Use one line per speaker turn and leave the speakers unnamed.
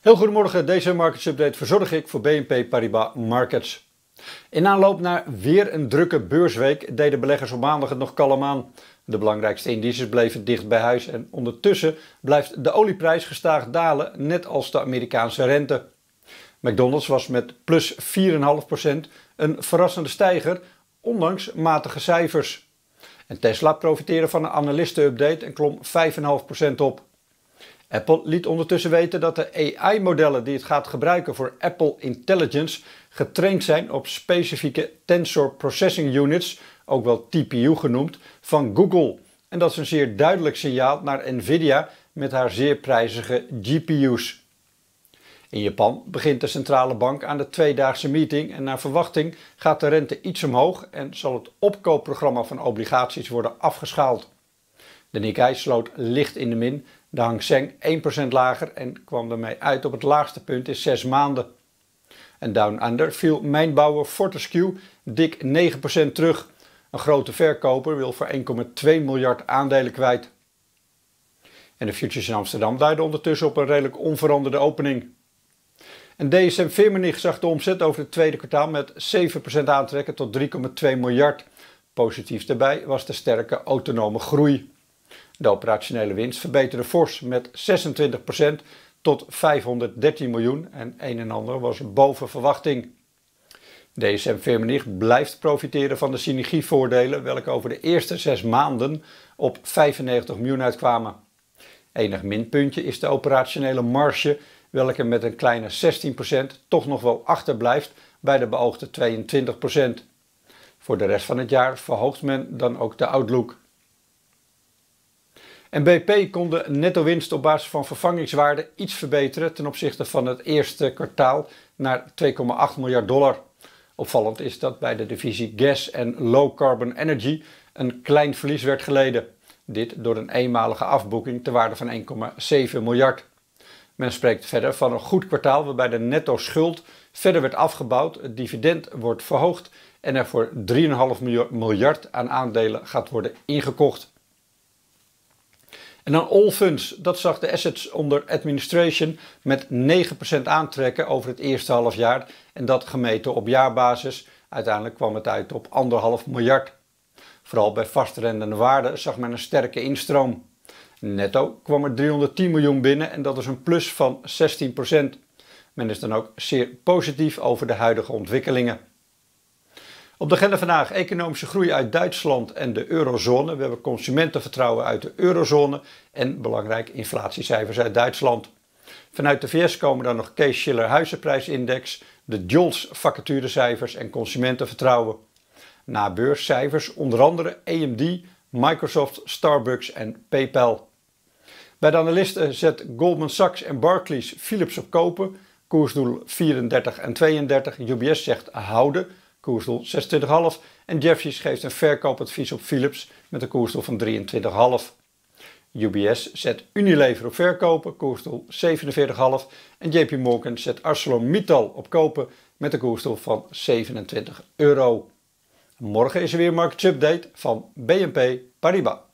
Heel goedemorgen, deze update verzorg ik voor BNP Paribas Markets. In aanloop naar weer een drukke beursweek deden beleggers op maandag het nog kalm aan. De belangrijkste indices bleven dicht bij huis en ondertussen blijft de olieprijs gestaag dalen, net als de Amerikaanse rente. McDonald's was met plus 4,5% een verrassende stijger, ondanks matige cijfers. En Tesla profiteerde van een update en klom 5,5% op. Apple liet ondertussen weten dat de AI-modellen die het gaat gebruiken voor Apple Intelligence getraind zijn op specifieke Tensor Processing Units, ook wel TPU genoemd, van Google. En dat is een zeer duidelijk signaal naar Nvidia met haar zeer prijzige GPU's. In Japan begint de centrale bank aan de tweedaagse meeting en naar verwachting gaat de rente iets omhoog en zal het opkoopprogramma van obligaties worden afgeschaald. De Nikkei sloot licht in de min de Hang Seng 1% lager en kwam daarmee uit op het laagste punt in 6 maanden. En Down Under viel mijnbouwer Fortescue dik 9% terug. Een grote verkoper wil voor 1,2 miljard aandelen kwijt. En de futures in Amsterdam duiden ondertussen op een redelijk onveranderde opening. En DSM Firmenich zag de omzet over het tweede kwartaal met 7% aantrekken tot 3,2 miljard. Positief daarbij was de sterke autonome groei. De operationele winst verbeterde fors met 26% tot 513 miljoen en een en ander was boven verwachting. DSM e Firmenich blijft profiteren van de synergievoordelen welke over de eerste zes maanden op 95 miljoen uitkwamen. Enig minpuntje is de operationele marge welke met een kleine 16% toch nog wel achterblijft bij de beoogde 22%. Voor de rest van het jaar verhoogt men dan ook de outlook. En BP kon de netto-winst op basis van vervangingswaarde iets verbeteren ten opzichte van het eerste kwartaal naar 2,8 miljard dollar. Opvallend is dat bij de divisie Gas en Low Carbon Energy een klein verlies werd geleden. Dit door een eenmalige afboeking te waarde van 1,7 miljard. Men spreekt verder van een goed kwartaal waarbij de netto-schuld verder werd afgebouwd, het dividend wordt verhoogd en er voor 3,5 miljard aan aandelen gaat worden ingekocht. En dan all funds, dat zag de assets onder administration met 9% aantrekken over het eerste half jaar. En dat gemeten op jaarbasis. Uiteindelijk kwam het uit op 1,5 miljard. Vooral bij vastrendende waarden zag men een sterke instroom. Netto kwam er 310 miljoen binnen en dat is een plus van 16%. Men is dan ook zeer positief over de huidige ontwikkelingen. Op de agenda vandaag economische groei uit Duitsland en de eurozone. We hebben consumentenvertrouwen uit de eurozone en belangrijk inflatiecijfers uit Duitsland. Vanuit de VS komen dan nog Case Schiller huizenprijsindex, de JOLTS vacaturecijfers en consumentenvertrouwen. Na beurscijfers onder andere AMD, Microsoft, Starbucks en PayPal. Bij de analisten zet Goldman Sachs en Barclays Philips op kopen, koersdoel 34 en 32. UBS zegt houden, koersdoel 26,5 en Jeffries geeft een verkoopadvies op Philips met een koersdoel van 23,5. UBS zet Unilever op verkopen, koersdoel 47,5 en JP Morgan zet ArcelorMittal op kopen met een koersdoel van 27 euro. Morgen is er weer een Update van BNP Paribas.